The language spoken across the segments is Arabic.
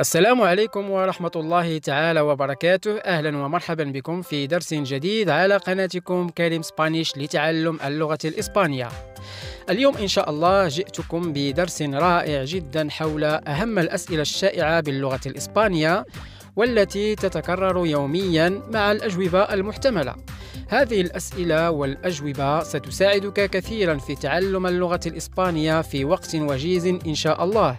السلام عليكم ورحمة الله تعالى وبركاته أهلا ومرحبا بكم في درس جديد على قناتكم كريم سبانيش لتعلم اللغة الإسبانية اليوم إن شاء الله جئتكم بدرس رائع جدا حول أهم الأسئلة الشائعة باللغة الإسبانية والتي تتكرر يوميا مع الأجوبة المحتملة هذه الأسئلة والأجوبة ستساعدك كثيرا في تعلم اللغة الإسبانية في وقت وجيز إن شاء الله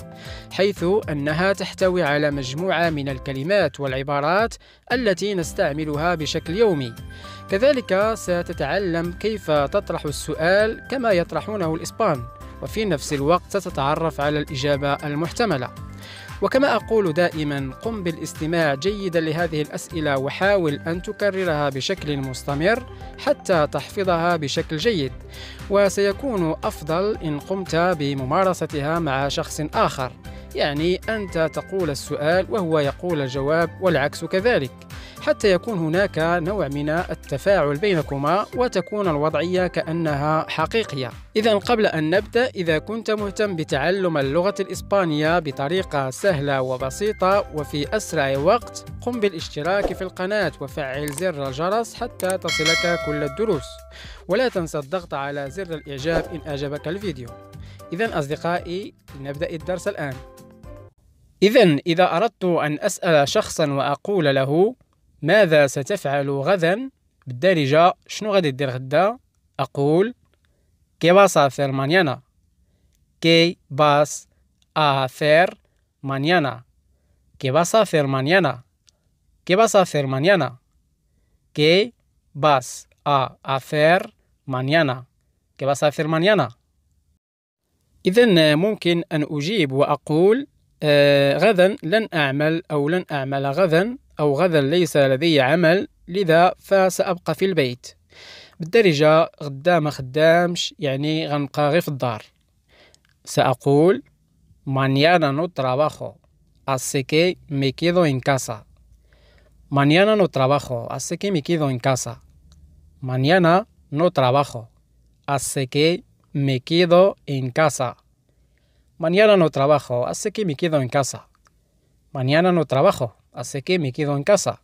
حيث أنها تحتوي على مجموعة من الكلمات والعبارات التي نستعملها بشكل يومي كذلك ستتعلم كيف تطرح السؤال كما يطرحونه الإسبان وفي نفس الوقت ستتعرف على الإجابة المحتملة وكما أقول دائما قم بالاستماع جيدا لهذه الأسئلة وحاول أن تكررها بشكل مستمر حتى تحفظها بشكل جيد وسيكون أفضل إن قمت بممارستها مع شخص آخر يعني أنت تقول السؤال وهو يقول الجواب والعكس كذلك حتى يكون هناك نوع من التفاعل بينكما وتكون الوضعية كأنها حقيقية. إذا قبل أن نبدأ إذا كنت مهتم بتعلم اللغة الإسبانية بطريقة سهلة وبسيطة وفي أسرع وقت قم بالاشتراك في القناة وفعل زر الجرس حتى تصلك كل الدروس ولا تنسى الضغط على زر الإعجاب إن أعجبك الفيديو. إذا أصدقائي لنبدأ الدرس الآن. إذا إذا أردت أن أسأل شخصا وأقول له ماذا ستفعل غدا بالدارجة شنو غادي دير غدا أقول كي باس أفير مانيانا كي باس أفير مانيانا كي باس أفير مانيانا كي باس أفير مانيانا كي باس أفير مانيانا كي باس أفير مانيانا إذا ممكن أن أجيب وأقول آه، غدا لن أعمل أو لن أعمل غدا أو غدا ليس لدي عمل لذا فسأبقى في البيت بالدرجة غدا ما خدامش يعني غنبقى غير في الدار سأقول مانيانا نو ترابخو أسيكي ميكيدو إن كاسا مانيانا نو ترابخو أسيكي ميكيدو إن كاسا مانيانا نو ترابخو أسيكي ميكيدو إن كاسا Mañana no trabajo, así que me quedo en casa. Mañana no trabajo, así que me quedo en casa.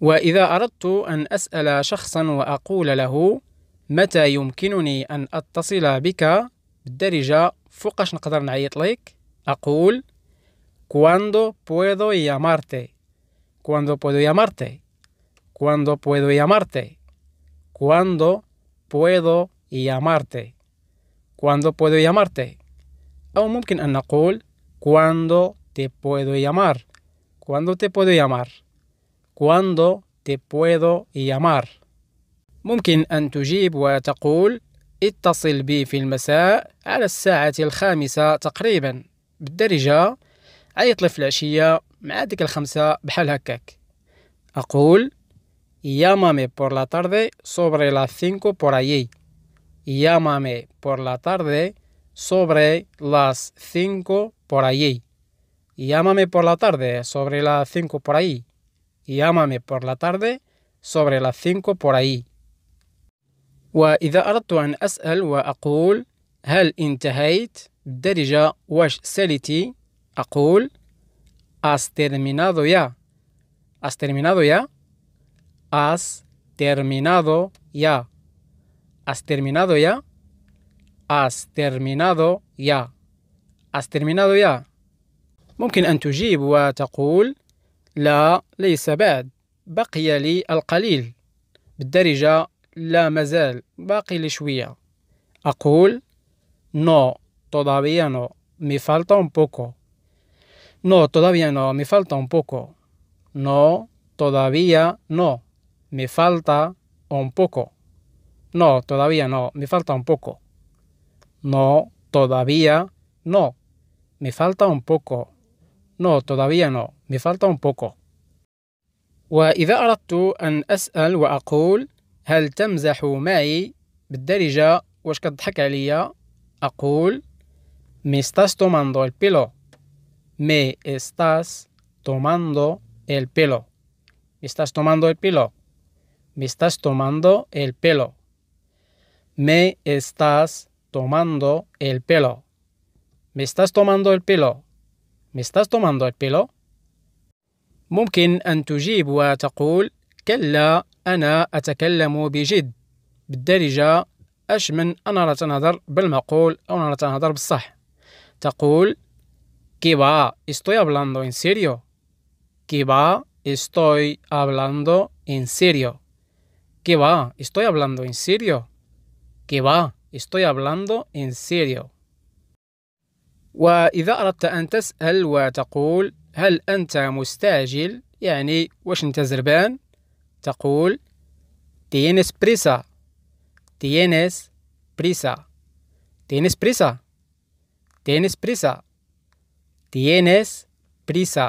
وإذا أردت أن أسأل شخصا وأقول له متى يمكنني cuando puedo llamarte cuando puedo llamarte cuando puedo llamarte cuando puedo llamarte ¿Cuándo puedo llamarte? O ممكن أن نقول ¿Cuándo te puedo llamar? ¿Cuándo te puedo llamar? ¿Cuándo te puedo llamar? ممكن أن تجيب وتقول اتصل بي في المساء على الساعة الخامسة تقريبا بالدرجة عيط لي في العشية مع ديك الخمسة بحال هكاك أقول يا مامي بور لا تاردي صوبري لا 5 بور ايي llámame por la tarde sobre las 5 por allí. llámame por la tarde sobre las 5 por ahí. llámame por la tarde sobre las 5 por ahí. وإذا أردت أن أسأل وأقول هل انتهيت واش has terminado ya has terminado ya has terminado ya ¿Has terminado ya? ¿Has terminado ya? ¿Has terminado ya? ممكن أن تجيب وتقول لا ليس بعد بقي لي القليل بالدرجة لا مازال باقي لي شوية أقول no todavía no me falta un poco no todavía no me falta un poco no todavía no me falta un poco No, todavía no, me falta un poco. No, todavía no, me falta un poco. No, todavía no, me falta un poco. وإذا أردت أن أسأل وأقول هل تمزح معي بالدارجة واش me estás tomando el pelo me estás tomando el pelo me estás tomando el pelo me estás tomando el pelo Me estás tomando el pelo. Me estás tomando el pelo. Me estás tomando el pelo. ممكن أن تجيب وتقول كلا أنا أتكلم بجد بالدارجة أش من أنا نتناظر بالمقول أو أنا نتناظر بالصح تقول كيبا estoy hablando en serio كيبا estoy hablando en serio با استوي hablando en serio que va estoy hablando en serio وإذا أردت أن تسأل وتقول هل أنت مستعجل يعني واش أنت زربان تقول tienes prisa tienes prisa tienes prisa tienes prisa tienes prisa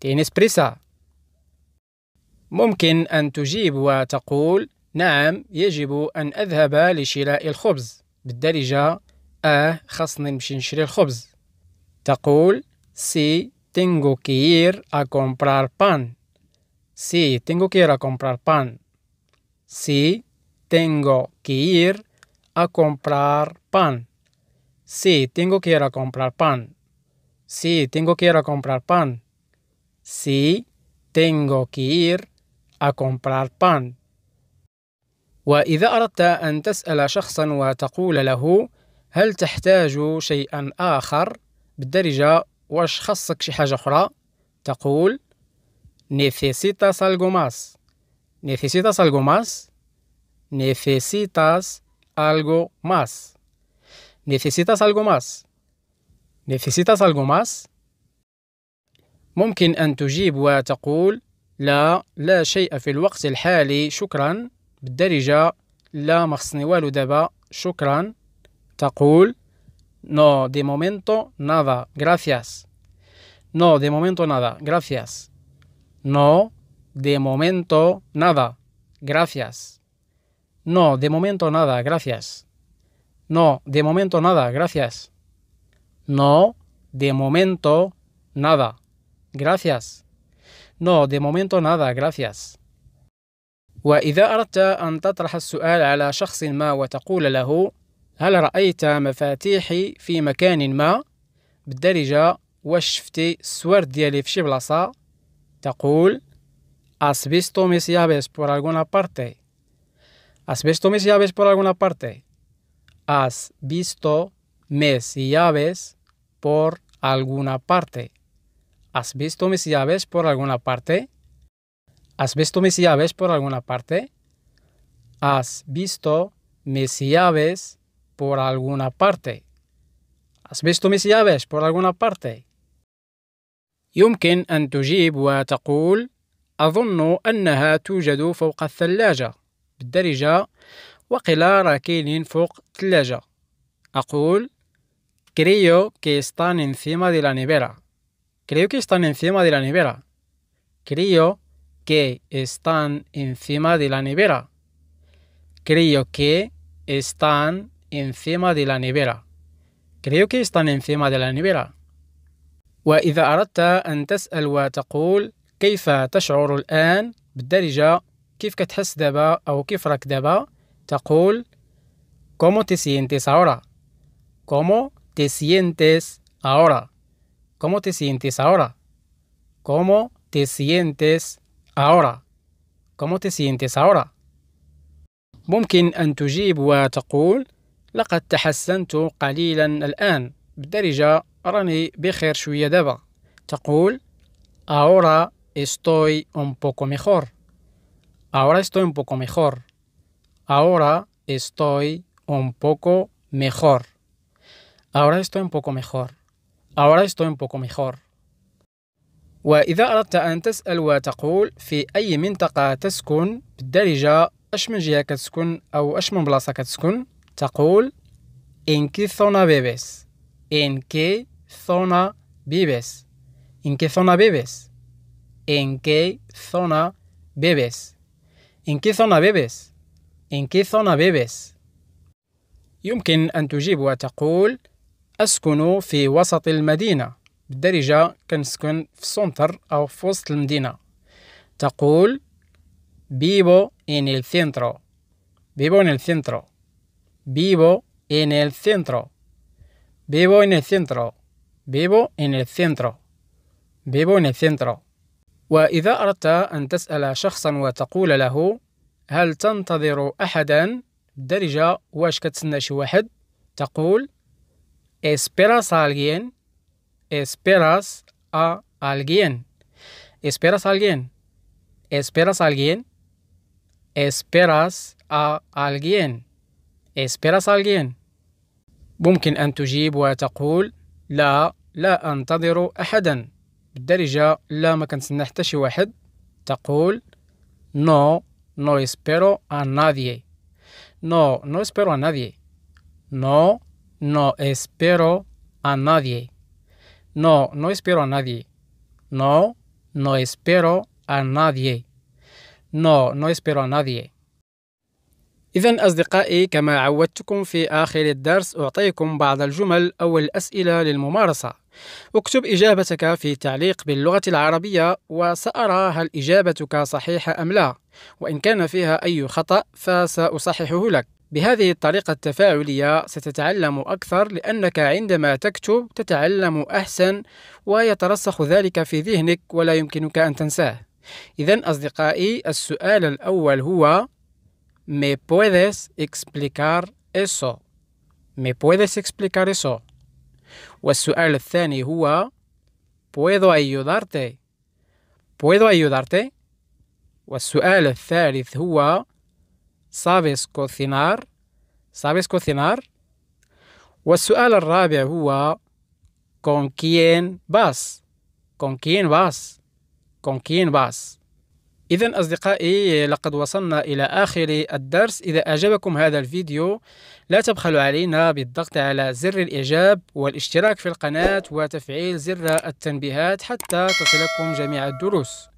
tienes prisa ممكن أن تجيب وتقول نعم يجب أن أذهب لشراء الخبز بالدرجة آه خصني نمشي نشري الخبز تقول سي تينغو كيير أ بان سي تينغو كيير أ بان سي تينغو كيير أ بان سي تينغو كير أ بان سي تينغو كير أ بان سي تينغو كير أ بان وإذا أردت أن تسأل شخصا وتقول له هل تحتاج شيئا آخر بالدرجة واش خصك شي حاجة أخرى تقول necesitas algo más necesitas algo más necesitas algo más necesitas algo más necesitas algo más ممكن أن تجيب وتقول لا لا شيء في الوقت الحالي شكرا la لا no de momento nada gracias no de momento nada gracias no de momento nada gracias no de momento nada gracias no de momento nada gracias no de momento nada gracias no de momento nada gracias وإذا أردت أن تطرح السؤال على شخص ما وتقول له هل رأيت مفاتيحي في مكان ما بالدارجة واش شفتي السوار ديالي في شي بلاصة تقول has visto mis llaves por alguna parte has visto mis llaves por alguna parte has visto mis llaves por alguna parte has visto mis llaves por alguna parte ¿Has visto mis llaves por alguna parte? ¿Has visto mis llaves por alguna parte? ¿Has visto mis llaves por alguna parte? يمكن أن تجيب وتقول أظن أنها توجد فوق الثلاجة بالدرجة فوق الثلاجة أقول creo que están encima de la nevera creo que están encima de la nevera creo que están encima de la nevera. Creo que están encima de la nevera. Creo que están encima de la nevera. وإذا ¿Cómo te sientes ahora? ¿Cómo te sientes ahora? ¿Cómo te sientes ahora? ¿Cómo te sientes Ahora. ¿Cómo te sientes ahora? ممكن أن تجيب وتقول لقد تحسنت قليلا الآن بالدارجة راني بخير شوية دابا تقول ahora estoy un poco mejor ahora estoy un poco mejor ahora estoy un poco mejor ahora estoy un poco mejor ahora estoy un poco mejor وإذا أردت أن تسأل وتقول في أي منطقة تسكن بالدارجة أش من جهة كتسكن أو أش من بلاصة كتسكن تقول إن كي ثونا بيبس إن كي ثونا بيبس إن كي ثونا بيبس إن كي ثونا بيبس إن كي ثونا بيبس إن كي ثونا بيبس يمكن أن تجيب وتقول أسكن في وسط المدينة بالدارجة كنسكن في السونتر أو في وسط المدينة تقول بيبو إن الثنترو بيبو إن الثنترو بيبو إن الثنترو بيبو إن الثنترو بيبو إن الثنترو بيبو إن الثنترو وإذا أردت أن تسأل شخصا وتقول له هل تنتظر أحدا بالدارجة واش كتسنى شي واحد تقول اسبيرا a esperas a alguien. Esperas a alguien. Esperas a alguien. Esperas a alguien. Esperas a alguien. ممكن أن تجيب وتقول لا لا أنتظر أحدا بالدرجة لا ما كنتسنى حتى شي واحد تقول no no espero a nadie no no espero a nadie no no espero a nadie No, no espero a nadie. No, no espero a nadie. No, no espero a nadie. إذا أصدقائي كما عودتكم في آخر الدرس أعطيكم بعض الجمل أو الأسئلة للممارسة اكتب إجابتك في تعليق باللغة العربية وسأرى هل إجابتك صحيحة أم لا وإن كان فيها أي خطأ فسأصححه لك بهذه الطريقة التفاعلية ستتعلم أكثر لأنك عندما تكتب تتعلم أحسن ويترسخ ذلك في ذهنك ولا يمكنك أن تنساه. إذا أصدقائي السؤال الأول هو ¿Me puedes explicar eso? ¿Me puedes explicar eso? والسؤال الثاني هو ¿Puedo ayudarte? ¿Puedo ayudarte? والسؤال الثالث هو sabes cocinar sabes cocinar والسؤال الرابع هو con quién vas con quién vas con quién vas إذا أصدقائي لقد وصلنا إلى آخر الدرس إذا أعجبكم هذا الفيديو لا تبخلوا علينا بالضغط على زر الإعجاب والاشتراك في القناة وتفعيل زر التنبيهات حتى تصلكم جميع الدروس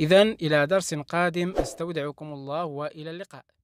إذا إلى درس قادم أستودعكم الله وإلى اللقاء